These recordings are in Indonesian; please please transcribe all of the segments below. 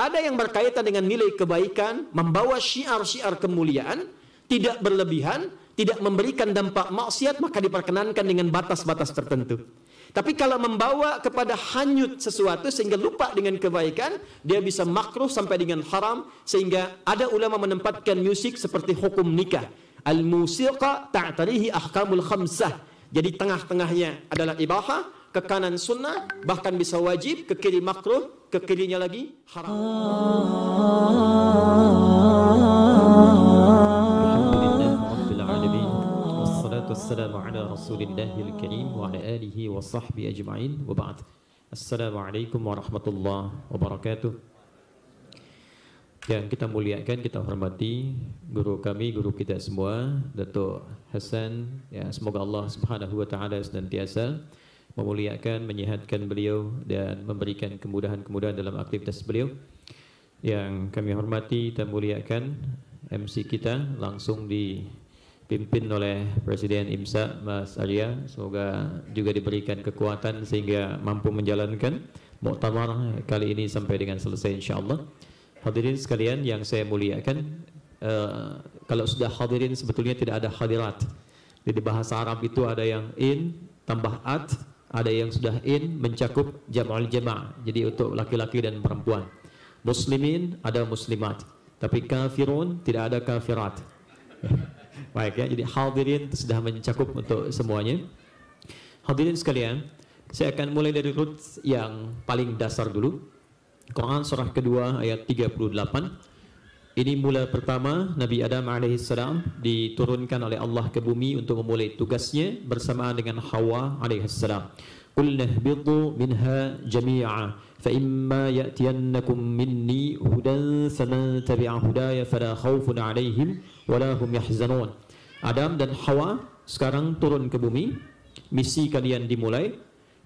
Ada yang berkaitan dengan nilai kebaikan, membawa syiar-syiar kemuliaan, tidak berlebihan, tidak memberikan dampak maksiat, maka diperkenankan dengan batas-batas tertentu. Tapi kalau membawa kepada hanyut sesuatu sehingga lupa dengan kebaikan, dia bisa makruh sampai dengan haram sehingga ada ulama menempatkan musik seperti hukum nikah. Al-musiqa ta'tarihi ahkamul khamsah. Jadi tengah-tengahnya adalah ibaha, ke kanan sunnah, bahkan bisa wajib, ke kiri makruh, ke kirinya lagi haram. والسلام على رسول الله yang kita muliakan, kita hormati guru kami, guru kita semua, Datuk Hasan. Ya, semoga Allah Subhanahu wa taala senantiasa memuliakan, menyehatkan beliau dan memberikan kemudahan-kemudahan dalam aktivitas beliau. Yang kami hormati dan muliakan MC kita langsung dipimpin oleh Presiden IMSA Mas Arya. Semoga juga diberikan kekuatan sehingga mampu menjalankan muktamar kali ini sampai dengan selesai insyaallah. Hadirin sekalian yang saya muliakan, uh, kalau sudah hadirin sebetulnya tidak ada hadirat. Jadi bahasa Arab itu ada yang in, tambah at, ada yang sudah in mencakup jam'al jama'ah. Jadi untuk laki-laki dan perempuan. Muslimin ada muslimat. Tapi kafirun tidak ada kafirat. Baik ya, jadi hadirin sudah mencakup untuk semuanya. Hadirin sekalian, saya akan mulai dari root yang paling dasar dulu. Quran surah kedua ayat 38. Ini mula pertama Nabi Adam as diturunkan oleh Allah ke bumi untuk memulai tugasnya bersamaan dengan Hawa as. Qulna ihbitu minha jami'a fa imma ya'tiyannakum minni hudan faman tabi'a hudaya fala khaufun 'alaihim wala hum Adam dan Hawa sekarang turun ke bumi. Misi kalian dimulai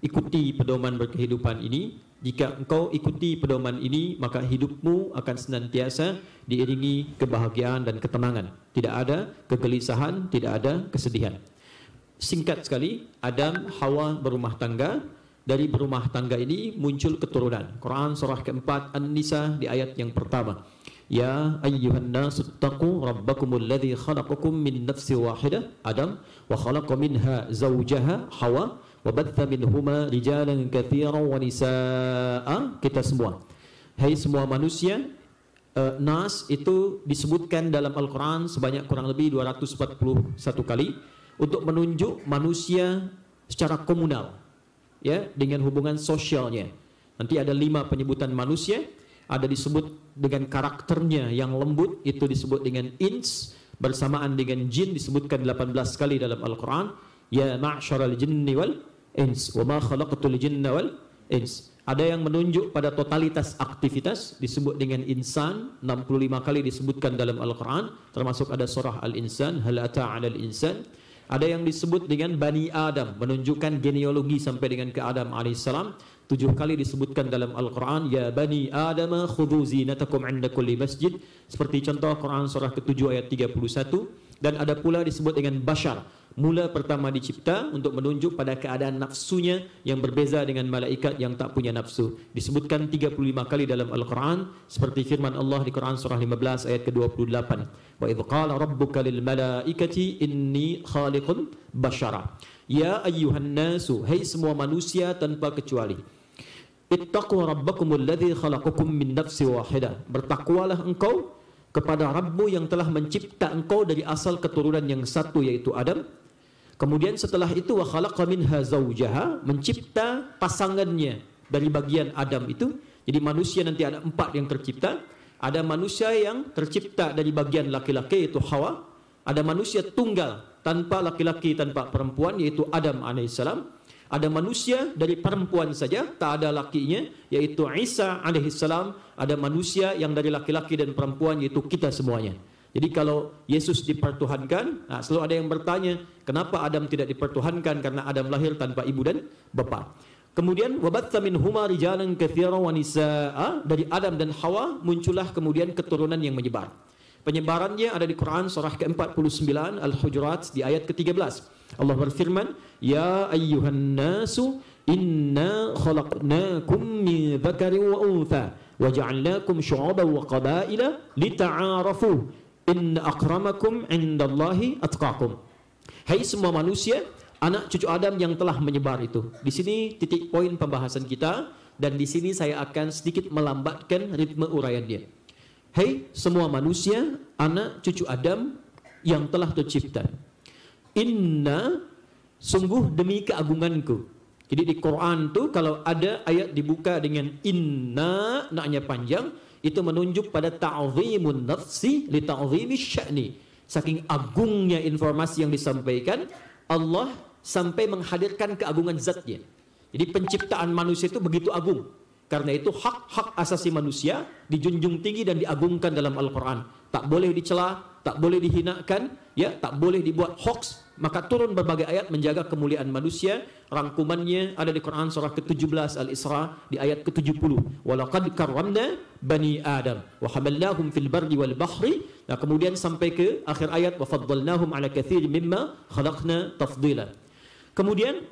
ikuti pedoman berkehidupan ini. Jika engkau ikuti pedoman ini, maka hidupmu akan senantiasa diiringi kebahagiaan dan ketenangan. Tidak ada kegelisahan, tidak ada kesedihan. Singkat sekali, Adam Hawa berumah tangga. Dari berumah tangga ini muncul keturunan. Quran surah keempat An-Nisa di ayat yang pertama. Ya ayyuhan nasu taqu rabbakumul ladzi khalaqakum min nafsin wahidah Adam wa khalaqa minha zawjaha Hawa wabatha minhuma rijalan katsiran wa nisaa kita semua hai hey semua manusia uh, nas itu disebutkan dalam Al-Qur'an sebanyak kurang lebih 241 kali untuk menunjuk manusia secara komunal ya dengan hubungan sosialnya nanti ada lima penyebutan manusia ada disebut dengan karakternya yang lembut itu disebut dengan ins bersamaan dengan jin disebutkan 18 kali dalam Al-Qur'an ya ma'syaral jinni wal ins. Wa ma khalaqatul jinna wal ins. Ada yang menunjuk pada totalitas aktivitas disebut dengan insan 65 kali disebutkan dalam Al-Quran termasuk ada surah Al-Insan hal al-insan ada yang disebut dengan Bani Adam menunjukkan genealogi sampai dengan ke Adam alaihissalam tujuh kali disebutkan dalam Al-Quran ya Bani Adam khudhu zinatakum inda kulli masjid seperti contoh Quran surah ke-7 ayat 31 dan ada pula disebut dengan bashar mula pertama dicipta untuk menunjuk pada keadaan nafsunya yang berbeza dengan malaikat yang tak punya nafsu disebutkan 35 kali dalam Al-Qur'an seperti firman Allah di Quran surah 15 ayat ke-28 wa idz qala rabbuka lil malaikati inni khaliqun bashara ya ayyuhan nasu hai semua manusia tanpa kecuali ittaqu rabbakumul ladzi khalaqakum min nafsin wahidah bertakwalah engkau kepada Rabbu yang telah mencipta engkau dari asal keturunan yang satu yaitu Adam. Kemudian setelah itu wa khalaqa minha mencipta pasangannya dari bagian Adam itu. Jadi manusia nanti ada empat yang tercipta. Ada manusia yang tercipta dari bagian laki-laki yaitu Hawa. Ada manusia tunggal tanpa laki-laki tanpa perempuan yaitu Adam alaihissalam. Ada manusia dari perempuan saja, tak ada lakinya, yaitu Isa alaihissalam. Ada manusia yang dari laki-laki dan perempuan, yaitu kita semuanya. Jadi kalau Yesus dipertuhankan, nah selalu ada yang bertanya, kenapa Adam tidak dipertuhankan? Karena Adam lahir tanpa ibu dan bapa. Kemudian wabatsa min huma rijalan wa nisaa dari Adam dan Hawa muncullah kemudian keturunan yang menyebar. Penyebarannya ada di Quran surah ke-49 Al-Hujurat di ayat ke-13. Allah berfirman, "Ya ayyuhan nasu inna khalaqnakum min dzakarin wa untha wa ja'alnakum syu'uban wa qabaila lita'arafu. Inna akramakum 'indallahi atqakum." Hai semua manusia, anak cucu Adam yang telah menyebar itu. Di sini titik poin pembahasan kita dan di sini saya akan sedikit melambatkan ritme uraiannya. Hei semua manusia, anak cucu Adam yang telah tercipta inna sungguh demi keagunganku. Jadi di Quran tuh kalau ada ayat dibuka dengan inna naknya panjang itu menunjuk pada ta'zimun nafsi li ta'zimi sya'ni. Saking agungnya informasi yang disampaikan, Allah sampai menghadirkan keagungan zatnya. Jadi penciptaan manusia itu begitu agung. Karena itu hak-hak asasi manusia dijunjung tinggi dan diagungkan dalam Al-Quran. Tak boleh dicela, tak boleh dihinakan, ya tak boleh dibuat hoax, maka turun berbagai ayat menjaga kemuliaan manusia. Rangkumannya ada di Quran surah ke-17 Al-Isra di ayat ke-70. Walaqad karramna bani Adam wa hamallahum fil bardi wal bahri. Nah, kemudian sampai ke akhir ayat wa faddalnahum ala katsirin mimma khalaqna tafdila. Kemudian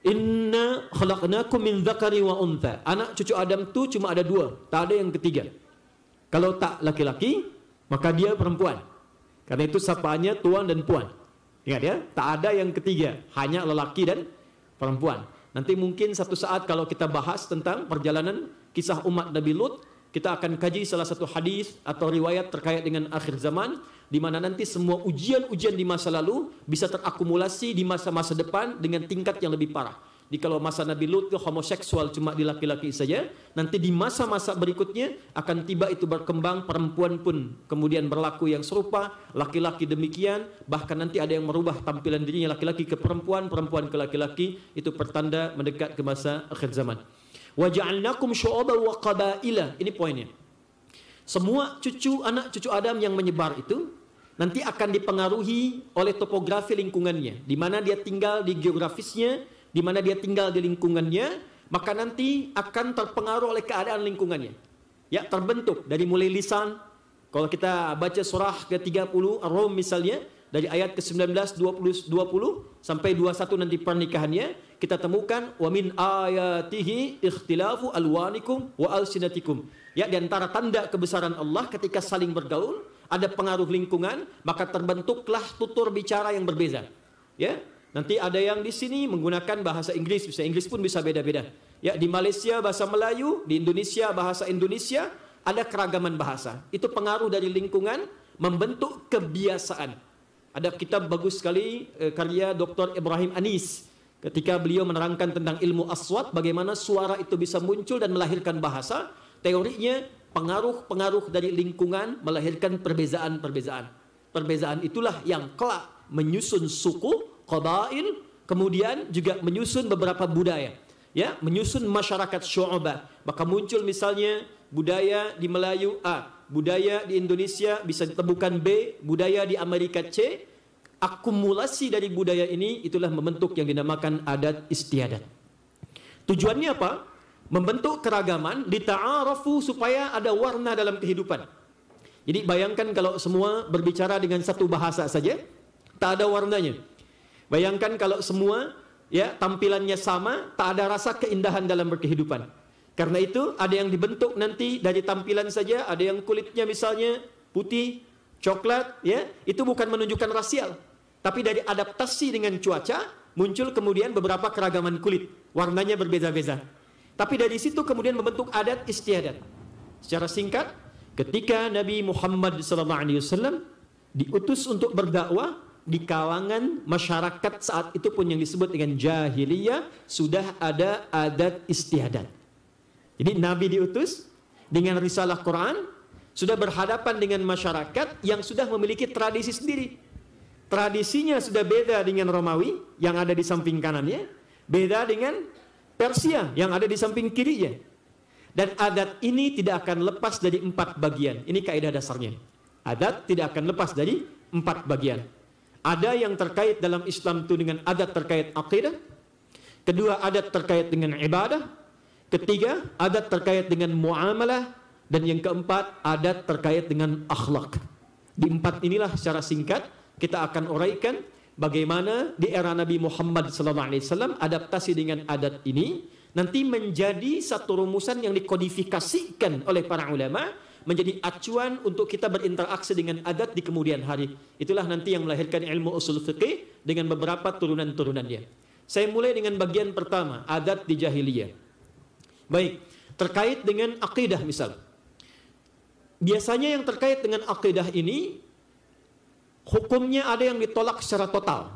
inna khalaqnakum min dzakari wa untha. Anak cucu Adam itu cuma ada dua, tak ada yang ketiga. Kalau tak laki-laki, maka dia perempuan. Karena itu sapaannya tuan dan puan. Ingat ya, tak ada yang ketiga, hanya lelaki dan perempuan. Nanti mungkin satu saat kalau kita bahas tentang perjalanan kisah umat Nabi Lut, kita akan kaji salah satu hadis atau riwayat terkait dengan akhir zaman di mana nanti semua ujian-ujian di masa lalu bisa terakumulasi di masa-masa depan dengan tingkat yang lebih parah. Di kalau masa Nabi Lut ke homoseksual cuma di laki-laki saja, nanti di masa-masa berikutnya akan tiba itu berkembang perempuan pun kemudian berlaku yang serupa, laki-laki demikian, bahkan nanti ada yang merubah tampilan dirinya laki-laki ke perempuan, perempuan ke laki-laki, itu pertanda mendekat ke masa akhir zaman. Waja'alnakum wa qabaila. Ini poinnya. Semua cucu anak cucu Adam yang menyebar itu nanti akan dipengaruhi oleh topografi lingkungannya, di mana dia tinggal di geografisnya, di mana dia tinggal di lingkungannya, maka nanti akan terpengaruh oleh keadaan lingkungannya. Ya, terbentuk dari mulai lisan. Kalau kita baca surah ke-30 Ar-Rum misalnya, dari ayat ke-19 20 20 sampai 21 nanti pernikahannya kita temukan wa min ayatihi ikhtilafu alwanikum wa alsinatikum ya di antara tanda kebesaran Allah ketika saling bergaul ada pengaruh lingkungan maka terbentuklah tutur bicara yang berbeza ya Nanti ada yang di sini menggunakan bahasa Inggris, bisa Inggris pun bisa beda-beda. Ya, di Malaysia bahasa Melayu, di Indonesia bahasa Indonesia, ada keragaman bahasa. Itu pengaruh dari lingkungan membentuk kebiasaan. Ada kitab bagus sekali eh, karya Dr. Ibrahim Anis ketika beliau menerangkan tentang ilmu aswat bagaimana suara itu bisa muncul dan melahirkan bahasa. Teorinya pengaruh-pengaruh dari lingkungan melahirkan perbezaan-perbezaan. Perbezaan itulah yang kelak menyusun suku, qabail, kemudian juga menyusun beberapa budaya. Ya, menyusun masyarakat syu'bah. Maka muncul misalnya budaya di Melayu A, budaya di Indonesia bisa ditemukan B, budaya di Amerika C. Akumulasi dari budaya ini itulah membentuk yang dinamakan adat istiadat. Tujuannya apa? Membentuk keragaman, dita'arafu supaya ada warna dalam kehidupan. Jadi bayangkan kalau semua berbicara dengan satu bahasa saja, tak ada warnanya. Bayangkan kalau semua ya tampilannya sama, tak ada rasa keindahan dalam berkehidupan. Karena itu ada yang dibentuk nanti dari tampilan saja, ada yang kulitnya misalnya putih, coklat, ya itu bukan menunjukkan rasial, tapi dari adaptasi dengan cuaca muncul kemudian beberapa keragaman kulit, warnanya berbeda-beda. Tapi dari situ kemudian membentuk adat istiadat. Secara singkat, ketika Nabi Muhammad SAW diutus untuk berdakwah, di kalangan masyarakat saat itu pun yang disebut dengan jahiliyah sudah ada adat istiadat. Jadi Nabi diutus dengan risalah Quran sudah berhadapan dengan masyarakat yang sudah memiliki tradisi sendiri. Tradisinya sudah beda dengan Romawi yang ada di samping kanannya, beda dengan Persia yang ada di samping kirinya. Dan adat ini tidak akan lepas dari empat bagian. Ini kaidah dasarnya. Adat tidak akan lepas dari empat bagian. Ada yang terkait dalam Islam itu dengan adat terkait akidah. Kedua, adat terkait dengan ibadah. Ketiga, adat terkait dengan muamalah. Dan yang keempat, adat terkait dengan akhlak. Di empat inilah secara singkat kita akan uraikan bagaimana di era Nabi Muhammad SAW adaptasi dengan adat ini nanti menjadi satu rumusan yang dikodifikasikan oleh para ulama menjadi acuan untuk kita berinteraksi dengan adat di kemudian hari. Itulah nanti yang melahirkan ilmu usul fikih dengan beberapa turunan-turunannya. Saya mulai dengan bagian pertama, adat di jahiliyah. Baik, terkait dengan akidah misal. Biasanya yang terkait dengan akidah ini hukumnya ada yang ditolak secara total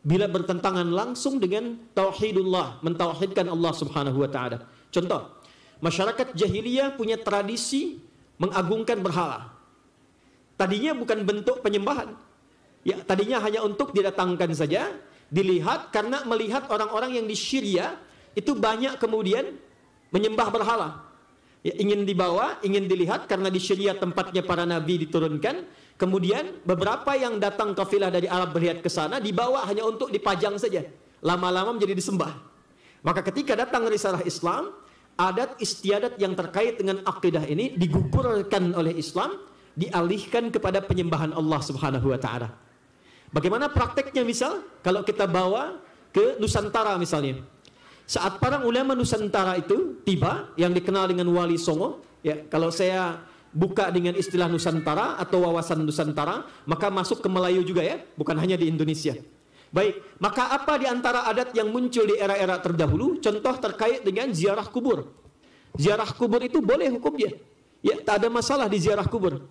bila bertentangan langsung dengan tauhidullah, mentauhidkan Allah Subhanahu wa taala. Contoh, masyarakat jahiliyah punya tradisi mengagungkan berhala. Tadinya bukan bentuk penyembahan. Ya, tadinya hanya untuk didatangkan saja, dilihat karena melihat orang-orang yang di Syria itu banyak kemudian menyembah berhala. Ya, ingin dibawa, ingin dilihat karena di Syria tempatnya para nabi diturunkan. Kemudian beberapa yang datang kafilah dari Arab berlihat ke sana dibawa hanya untuk dipajang saja. Lama-lama menjadi disembah. Maka ketika datang risalah Islam, adat istiadat yang terkait dengan akidah ini digugurkan oleh Islam dialihkan kepada penyembahan Allah Subhanahu wa taala. Bagaimana prakteknya misal kalau kita bawa ke Nusantara misalnya. Saat para ulama Nusantara itu tiba yang dikenal dengan Wali Songo, ya kalau saya buka dengan istilah Nusantara atau wawasan Nusantara, maka masuk ke Melayu juga ya, bukan hanya di Indonesia. Baik, maka apa di antara adat yang muncul di era-era terdahulu? Contoh terkait dengan ziarah kubur. Ziarah kubur itu boleh hukumnya. Ya, tak ada masalah di ziarah kubur.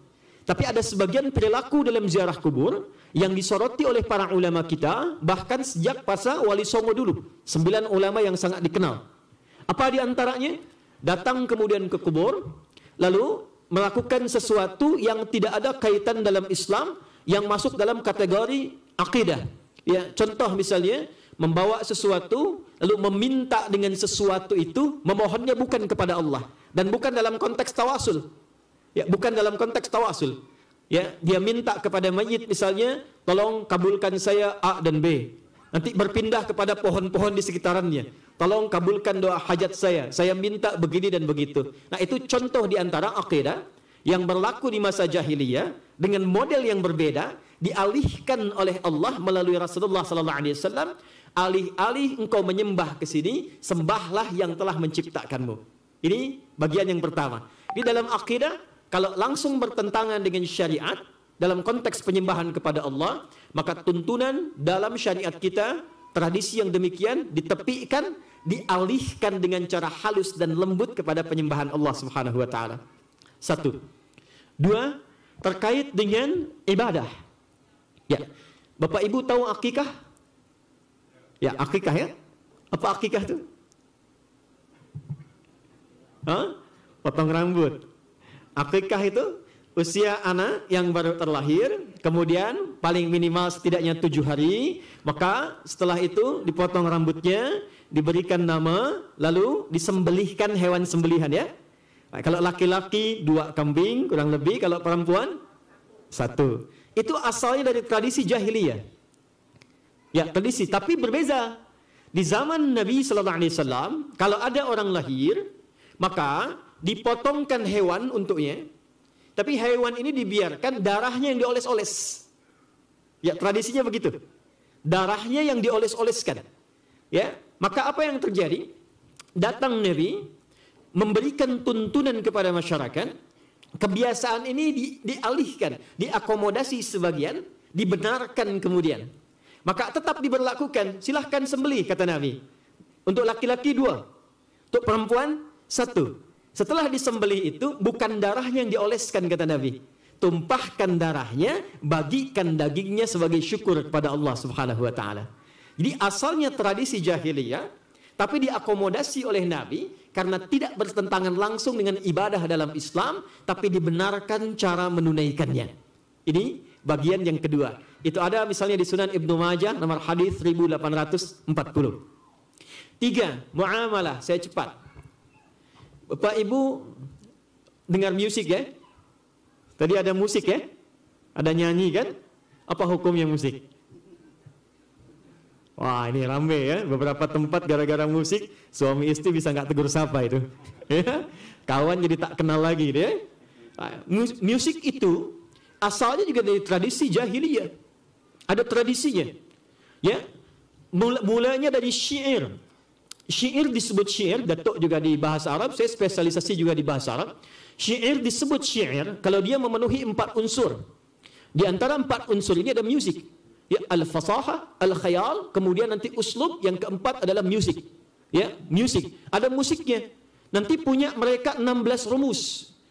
Tapi ada sebagian perilaku dalam ziarah kubur yang disoroti oleh para ulama kita bahkan sejak masa Wali Songo dulu. Sembilan ulama yang sangat dikenal. Apa di antaranya? Datang kemudian ke kubur, lalu melakukan sesuatu yang tidak ada kaitan dalam Islam yang masuk dalam kategori akidah. Ya, contoh misalnya membawa sesuatu lalu meminta dengan sesuatu itu memohonnya bukan kepada Allah dan bukan dalam konteks tawasul. Ya, bukan dalam konteks tawasul. Ya, dia minta kepada mayit misalnya, tolong kabulkan saya A dan B. Nanti berpindah kepada pohon-pohon di sekitarannya. Tolong kabulkan doa hajat saya. Saya minta begini dan begitu. Nah, itu contoh di antara akidah yang berlaku di masa jahiliyah dengan model yang berbeda dialihkan oleh Allah melalui Rasulullah sallallahu alaihi wasallam, alih-alih engkau menyembah ke sini, sembahlah yang telah menciptakanmu. Ini bagian yang pertama. Di dalam akidah kalau langsung bertentangan dengan syariat dalam konteks penyembahan kepada Allah, maka tuntunan dalam syariat kita, tradisi yang demikian ditepikan, dialihkan dengan cara halus dan lembut kepada penyembahan Allah Subhanahu wa taala. Satu. Dua, terkait dengan ibadah. Ya. Bapak Ibu tahu akikah? Ya, akikah ya? Apa akikah itu? Hah? Potong rambut. Akikah itu usia anak yang baru terlahir, kemudian paling minimal setidaknya tujuh hari, maka setelah itu dipotong rambutnya, diberikan nama, lalu disembelihkan hewan sembelihan ya. Nah, kalau laki-laki dua kambing kurang lebih, kalau perempuan satu. Itu asalnya dari tradisi jahiliyah. Ya, ya, tradisi, tapi berbeza. Di zaman Nabi sallallahu alaihi wasallam, kalau ada orang lahir, maka dipotongkan hewan untuknya. Tapi hewan ini dibiarkan darahnya yang dioles-oles. Ya, tradisinya begitu. Darahnya yang dioles-oleskan. Ya, maka apa yang terjadi? Datang Nabi memberikan tuntunan kepada masyarakat kebiasaan ini di, dialihkan, diakomodasi sebagian, dibenarkan kemudian. Maka tetap diberlakukan, silahkan sembelih kata Nabi. Untuk laki-laki dua, untuk perempuan satu. Setelah disembelih itu bukan darahnya yang dioleskan kata Nabi. Tumpahkan darahnya, bagikan dagingnya sebagai syukur kepada Allah Subhanahu wa taala. Jadi asalnya tradisi jahiliyah tapi diakomodasi oleh Nabi karena tidak bertentangan langsung dengan ibadah dalam Islam, tapi dibenarkan cara menunaikannya. Ini bagian yang kedua. Itu ada misalnya di Sunan Ibnu Majah nomor hadis 1840. Tiga, muamalah. Saya cepat. Bapak Ibu dengar musik ya? Tadi ada musik ya? Ada nyanyi kan? Apa hukumnya musik? Wah ini rame ya, beberapa tempat gara-gara musik suami istri bisa nggak tegur sapa itu. Ya. Kawan jadi tak kenal lagi deh. Ah, mus musik itu asalnya juga dari tradisi jahiliyah. Ada tradisinya. Ya, Mula, mulanya dari syair. Syair disebut syair, Datuk juga di bahasa Arab, saya spesialisasi juga di bahasa Arab. Syair disebut syair kalau dia memenuhi empat unsur. Di antara empat unsur ini ada musik ya al-fasaha, al-khayal, kemudian nanti uslub, yang keempat adalah music. Ya, music. Ada musiknya. Nanti punya mereka 16 rumus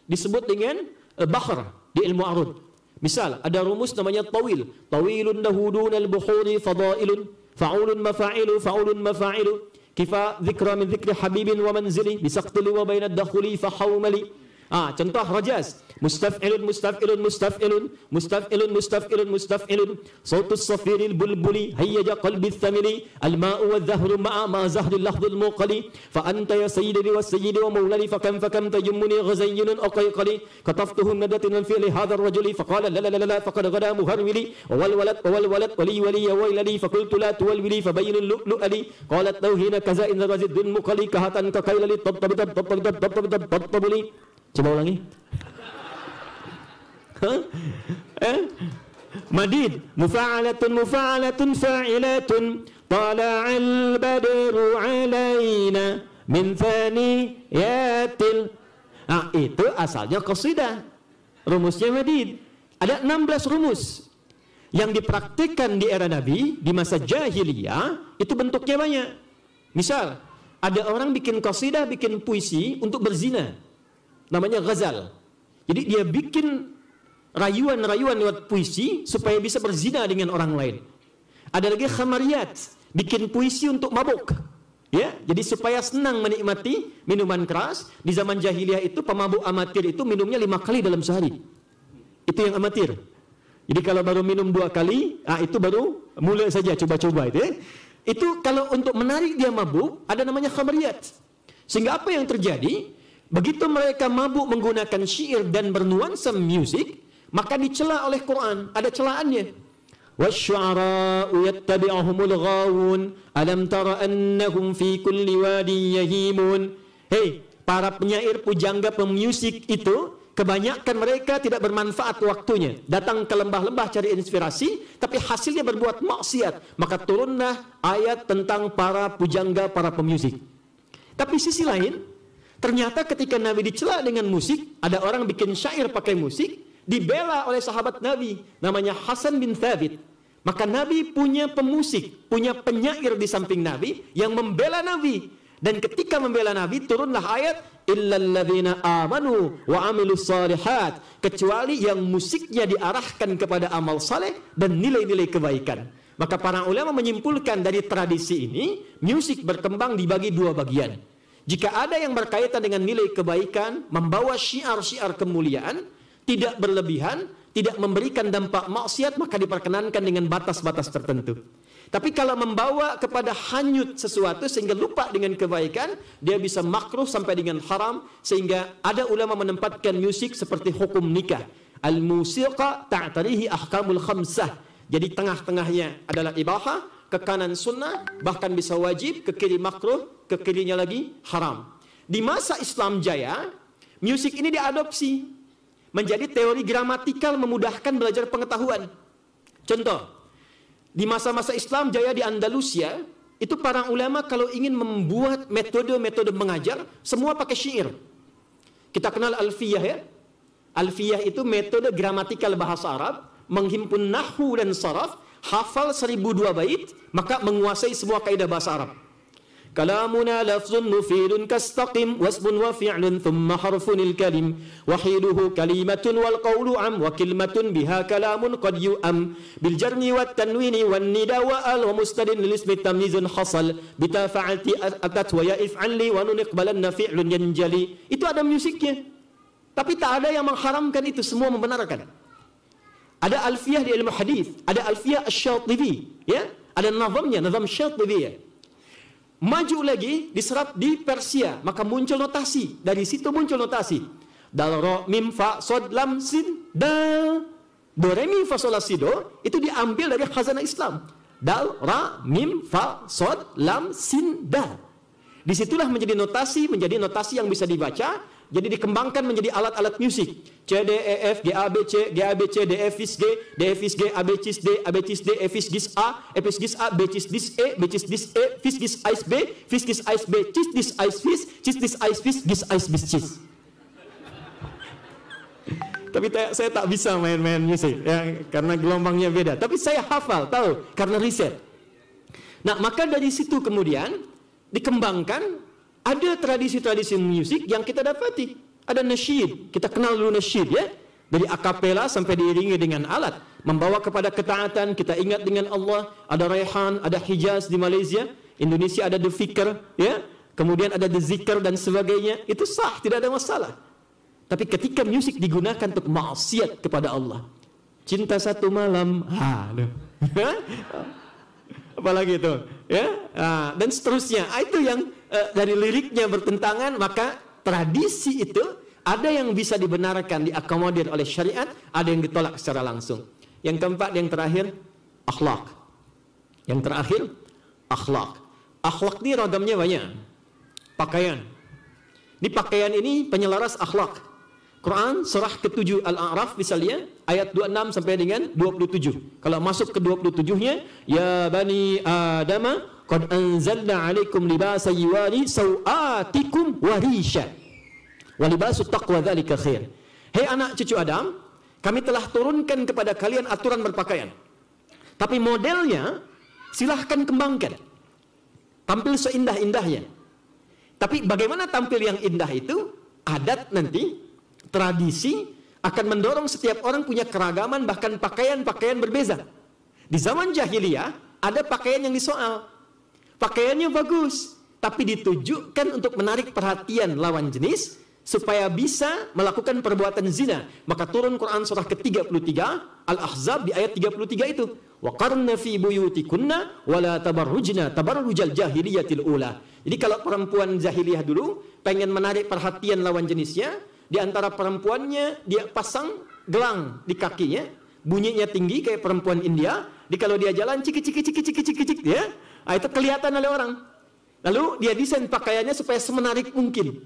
disebut dengan uh, di ilmu arud. Misal ada rumus namanya tawil. Tawilun dahudun al-buhuri fadailun fa'ulun mafa'ilu fa'ulun mafa'ilu kifa dzikra min dzikri habibin wa manzili bisaqtili wa bainad dakhuli fa Ah, contoh rajaz. Mustaf'ilun mustaf'ilun mustaf'ilun mustaf'ilun mustaf'ilun mustaf'ilun sautus safiril bulbuli hayyaja qalbi thamili al-ma'u wa zahru ma'a ma zahru lahdu al-muqali fa anta ya sayyidi wa sayyidi wa maulali, fa kam fa kam tajummuni ghazayyun aqayqali kataftuhu nadatin fi li hadha rajuli fa qala la la la la faqad gada muharwili wa wal walad wa wal walad wali wali ya waylani fa qultu la tuwalwili fa bayyinu lu'lu'ali qalat tawhina kaza in din muqali kahatan ka kaylali tab tab tab tab tab tab tab tab tab tab Coba ulangi. eh? Madid. Mufa'alatun mufa'alatun fa'ilatun. طلع البدر علينا min thaniyatil nah itu asalnya qasidah rumusnya madid ada 16 rumus yang dipraktikkan di era Nabi di masa jahiliyah itu bentuknya banyak misal ada orang bikin qasidah bikin puisi untuk berzina namanya ghazal. Jadi dia bikin rayuan-rayuan lewat puisi supaya bisa berzina dengan orang lain. Ada lagi khamariyat, bikin puisi untuk mabuk. Ya, jadi supaya senang menikmati minuman keras, di zaman jahiliyah itu pemabuk amatir itu minumnya lima kali dalam sehari. Itu yang amatir. Jadi kalau baru minum dua kali, ah itu baru mulai saja coba-coba itu ya. Itu kalau untuk menarik dia mabuk, ada namanya khamariyat. Sehingga apa yang terjadi? Begitu mereka mabuk menggunakan syair dan bernuansa musik, maka dicela oleh Quran. Ada celaannya. والشعراء يتبعهم الغاوون ألم تر أنهم في كل واد يهيمون Hei, para penyair pujangga pemusik itu kebanyakan mereka tidak bermanfaat waktunya. Datang ke lembah-lembah cari inspirasi, tapi hasilnya berbuat maksiat. Maka turunlah ayat tentang para pujangga, para pemusik. Tapi sisi lain, Ternyata ketika Nabi dicela dengan musik, ada orang bikin syair pakai musik, dibela oleh sahabat Nabi, namanya Hasan bin Thabit. Maka Nabi punya pemusik, punya penyair di samping Nabi yang membela Nabi. Dan ketika membela Nabi turunlah ayat illalladzina amanu wa amilus salihat kecuali yang musiknya diarahkan kepada amal saleh dan nilai-nilai kebaikan. Maka para ulama menyimpulkan dari tradisi ini, musik berkembang dibagi dua bagian. Jika ada yang berkaitan dengan nilai kebaikan, membawa syiar-syiar kemuliaan, tidak berlebihan, tidak memberikan dampak maksiat, maka diperkenankan dengan batas-batas tertentu. Tapi kalau membawa kepada hanyut sesuatu sehingga lupa dengan kebaikan, dia bisa makruh sampai dengan haram sehingga ada ulama menempatkan musik seperti hukum nikah. Al-musiqa ta'tarihi ahkamul khamsah. Jadi tengah-tengahnya adalah ibaha, ke kanan sunnah, bahkan bisa wajib, ke kiri makruh, ke kirinya lagi haram. Di masa Islam jaya, musik ini diadopsi menjadi teori gramatikal memudahkan belajar pengetahuan. Contoh, di masa-masa Islam jaya di Andalusia, itu para ulama kalau ingin membuat metode-metode mengajar, semua pakai syair. Kita kenal alfiyah ya. Alfiyah itu metode gramatikal bahasa Arab, menghimpun nahu dan saraf, hafal seribu dua bait, maka menguasai semua kaidah bahasa Arab. كلامنا لفظ مفيد كاستقم واسم وفعل ثم حرف الكلم وحيله كلمة والقول عم وكلمة بها كلام قد يؤم بالجرم والتنوين والندى وأل ومستد لاسم تمييز حصل بتا فعلت أتت ويا افعل لي ونون اقبلن فعل ينجلي itu ada musiknya tapi tak ada yang mengharamkan itu semua membenarkan ada alfiah di ilmu hadis ada alfiah asy ya ada nazamnya nazam syatibi ya maju lagi diserap di Persia, maka muncul notasi. Dari situ muncul notasi. Dal ro mim fa sod lam sin dal do re mi fa sol la si do itu diambil dari khazanah Islam. Dal ra mim fa sod lam sin dal. Disitulah menjadi notasi, menjadi notasi yang bisa dibaca jadi dikembangkan menjadi alat-alat musik. C, D, E, F, G, A, B, C, G, A, B, C, D, F, G, D, F, G, A, B, C, D, A, B, C, D, F, G, A, F, G, A, B, C, D, E, B, C, D, E, F, G, A, B, F, G, A, B, C, D, Ais, F, Cis, Dis, Ais, Fis, Gis, Ais, Bis, Cis. Tapi saya tak bisa main-main musik ya, karena gelombangnya beda. Tapi saya hafal, tahu karena riset. Nah, maka dari situ kemudian dikembangkan ada tradisi-tradisi musik yang kita dapati. Ada nasyid, kita kenal dulu nasyid ya. Dari akapela sampai diiringi dengan alat. Membawa kepada ketaatan, kita ingat dengan Allah. Ada Raihan, ada Hijaz di Malaysia. Indonesia ada The Fikr ya. Kemudian ada The Zikr dan sebagainya. Itu sah, tidak ada masalah. Tapi ketika musik digunakan untuk maksiat kepada Allah. Cinta satu malam. Ha, apalagi itu ya nah, dan seterusnya itu yang Eh, dari liriknya bertentangan, maka tradisi itu ada yang bisa dibenarkan, diakomodir oleh syariat, ada yang ditolak secara langsung. Yang keempat, yang terakhir, akhlak. Yang terakhir, akhlak. Akhlak ini ragamnya banyak. Pakaian. Di pakaian ini penyelaras akhlak. Quran surah ke-7 Al-A'raf misalnya ayat 26 sampai dengan 27. Kalau masuk ke 27-nya, ya bani Adama Qad anzalna alaikum libasa yuwari sawatikum warisha. Walibasu taqwa dzalika khair. Hei anak cucu Adam, kami telah turunkan kepada kalian aturan berpakaian. Tapi modelnya silahkan kembangkan. Tampil seindah-indahnya. Tapi bagaimana tampil yang indah itu? Adat nanti, tradisi akan mendorong setiap orang punya keragaman bahkan pakaian-pakaian berbeza. Di zaman jahiliyah ada pakaian yang disoal. Pakaiannya bagus, tapi ditujukan untuk menarik perhatian lawan jenis supaya bisa melakukan perbuatan zina. Maka turun Quran surah ke-33 Al-Ahzab di ayat 33 itu. Wa qarna fi buyutikunna wa la tabarrujna tabarrujal jahiliyatil ula. Jadi kalau perempuan jahiliyah dulu pengen menarik perhatian lawan jenisnya, di antara perempuannya dia pasang gelang di kakinya, bunyinya tinggi kayak perempuan India. Di kalau dia jalan ciki ciki ciki ciki ciki ciki ya. Nah, itu kelihatan oleh orang. Lalu dia desain pakaiannya supaya semenarik mungkin.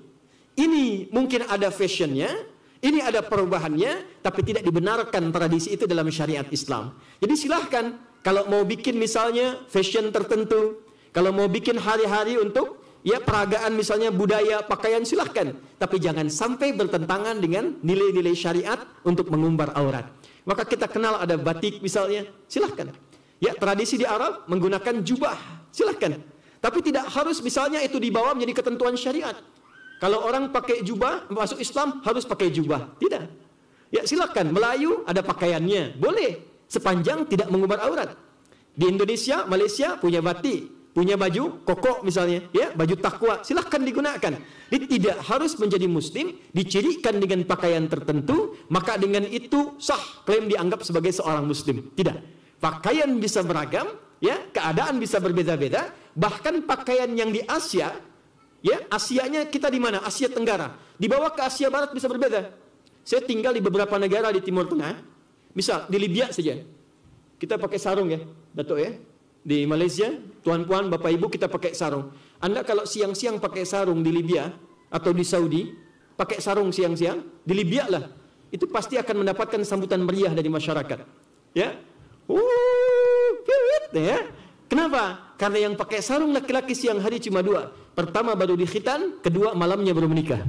Ini mungkin ada fashionnya, ini ada perubahannya, tapi tidak dibenarkan tradisi itu dalam syariat Islam. Jadi silahkan kalau mau bikin misalnya fashion tertentu, kalau mau bikin hari-hari untuk ya peragaan misalnya budaya pakaian silahkan, tapi jangan sampai bertentangan dengan nilai-nilai syariat untuk mengumbar aurat. Maka kita kenal ada batik misalnya, silahkan. Ya, tradisi di Arab menggunakan jubah. Silahkan. Tapi tidak harus misalnya itu dibawa menjadi ketentuan syariat. Kalau orang pakai jubah, masuk Islam harus pakai jubah. Tidak. Ya, silahkan. Melayu ada pakaiannya. Boleh. Sepanjang tidak mengumbar aurat. Di Indonesia, Malaysia punya batik. Punya baju koko misalnya. ya Baju takwa. Silahkan digunakan. Dia tidak harus menjadi muslim. Dicirikan dengan pakaian tertentu. Maka dengan itu sah. Klaim dianggap sebagai seorang muslim. Tidak. Pakaian bisa beragam, ya, keadaan bisa berbeda-beda. Bahkan pakaian yang di Asia, ya, Asianya kita di mana? Asia Tenggara. Di bawah ke Asia Barat bisa berbeda. Saya tinggal di beberapa negara di Timur Tengah, misal di Libya saja. Kita pakai sarung ya, Datuk ya. Di Malaysia, tuan-puan, bapak ibu kita pakai sarung. Anda kalau siang-siang pakai sarung di Libya atau di Saudi, pakai sarung siang-siang, di Libya lah, itu pasti akan mendapatkan sambutan meriah dari masyarakat. Ya, Oh, ya. Kenapa? Karena yang pakai sarung laki-laki siang hari cuma dua. Pertama baru dikhitan, kedua malamnya baru menikah.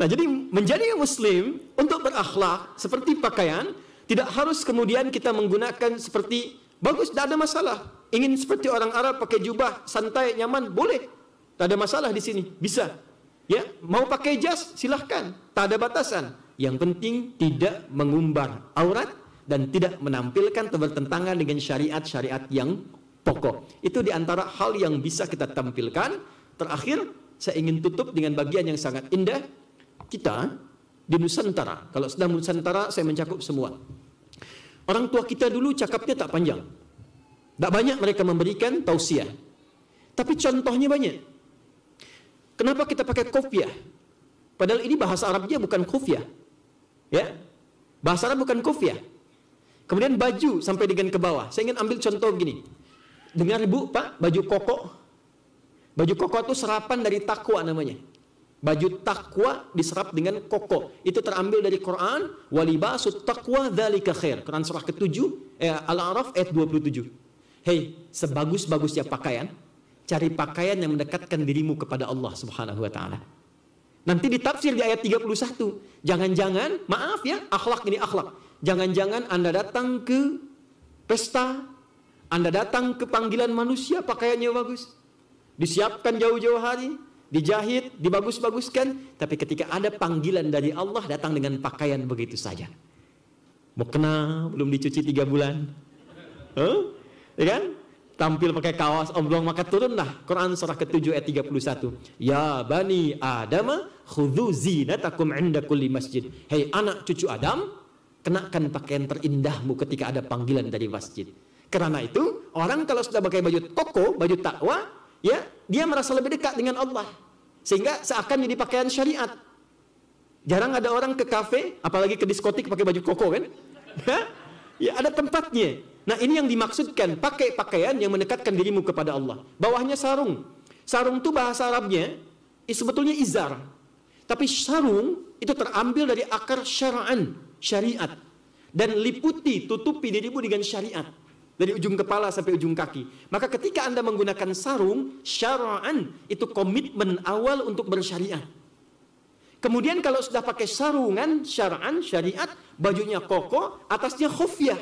Nah, jadi menjadi muslim untuk berakhlak seperti pakaian tidak harus kemudian kita menggunakan seperti bagus, tidak ada masalah. Ingin seperti orang Arab pakai jubah santai nyaman boleh, tidak ada masalah di sini bisa. Ya, mau pakai jas silahkan, tak ada batasan. Yang penting tidak mengumbar aurat dan tidak menampilkan bertentangan dengan syariat-syariat yang pokok. Itu diantara hal yang bisa kita tampilkan. Terakhir, saya ingin tutup dengan bagian yang sangat indah. Kita di Nusantara, kalau sedang Nusantara saya mencakup semua. Orang tua kita dulu cakapnya tak panjang. Tak banyak mereka memberikan tausiah. Tapi contohnya banyak. Kenapa kita pakai kopiah? Padahal ini bahasa Arabnya bukan kofia. Ya. Bahasa Arab bukan ya. Kemudian baju sampai dengan ke bawah. Saya ingin ambil contoh gini. Dengar Ibu, Pak, baju koko. Baju koko itu serapan dari takwa namanya. Baju takwa diserap dengan koko. Itu terambil dari Quran, walibasut takwa dzalika khair. Quran surah ketujuh 7 eh, Al-A'raf ayat 27. Hei, sebagus-bagusnya pakaian, cari pakaian yang mendekatkan dirimu kepada Allah Subhanahu wa taala. Nanti ditafsir di ayat 31. Jangan-jangan, maaf ya, akhlak ini akhlak. Jangan-jangan Anda datang ke pesta, Anda datang ke panggilan manusia pakaiannya bagus. Disiapkan jauh-jauh hari, dijahit, dibagus-baguskan, tapi ketika ada panggilan dari Allah datang dengan pakaian begitu saja. mau kenal belum dicuci tiga bulan. Huh? Ya kan? tampil pakai kaos oblong maka turunlah Quran surah ke-7 ayat 31 ya bani adama khudhu zinatakum inda kulli masjid. Hei anak cucu Adam, kenakan pakaian terindahmu ketika ada panggilan dari masjid. Karena itu, orang kalau sudah pakai baju koko, baju takwa, ya, dia merasa lebih dekat dengan Allah. Sehingga seakan jadi pakaian syariat. Jarang ada orang ke kafe, apalagi ke diskotik pakai baju koko kan? ya, ada tempatnya. Nah, ini yang dimaksudkan, pakai pakaian yang mendekatkan dirimu kepada Allah. Bawahnya sarung. Sarung itu bahasa Arabnya, sebetulnya izar. Tapi sarung itu terambil dari akar syara'an, syariat. Dan liputi, tutupi dirimu dengan syariat. Dari ujung kepala sampai ujung kaki. Maka ketika Anda menggunakan sarung, syara'an itu komitmen awal untuk bersyariat. Kemudian kalau sudah pakai sarungan, syara'an, syariat, bajunya koko, atasnya khufyah.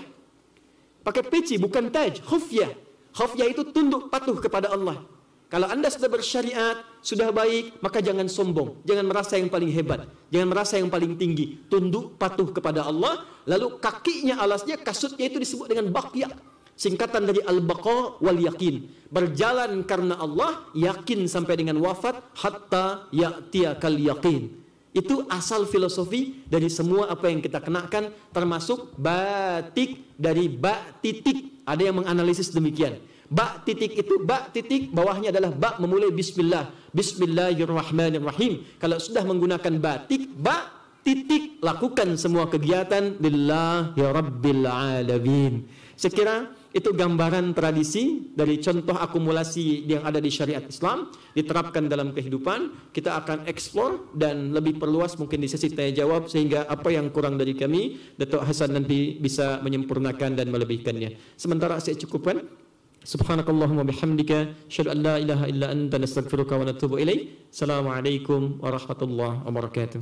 Pakai peci, bukan taj, khufyah. Khufyah itu tunduk patuh kepada Allah. Kalau Anda sudah bersyariat, sudah baik, maka jangan sombong, jangan merasa yang paling hebat, jangan merasa yang paling tinggi. Tunduk patuh kepada Allah, lalu kakinya alasnya kasutnya itu disebut dengan baqiyah. Singkatan dari al-baqa wal yakin. Berjalan karena Allah, yakin sampai dengan wafat hatta ya'tiyakal yakin. Itu asal filosofi dari semua apa yang kita kenakan termasuk batik dari ba titik. Ada yang menganalisis demikian. Ba titik itu ba titik bawahnya adalah ba memulai bismillah. Bismillahirrahmanirrahim. Kalau sudah menggunakan batik ba titik lakukan semua kegiatan lillahi rabbil alamin. Sekira itu gambaran tradisi dari contoh akumulasi yang ada di syariat Islam diterapkan dalam kehidupan kita akan eksplor dan lebih perluas mungkin di sesi tanya jawab sehingga apa yang kurang dari kami Datuk Hasan nanti bisa menyempurnakan dan melebihkannya sementara saya cukupkan سبحانك اللهم وبحمدك أشهد أن لا إله إلا أنت نستغفرك ونتوب إليك السلام عليكم ورحمة الله وبركاته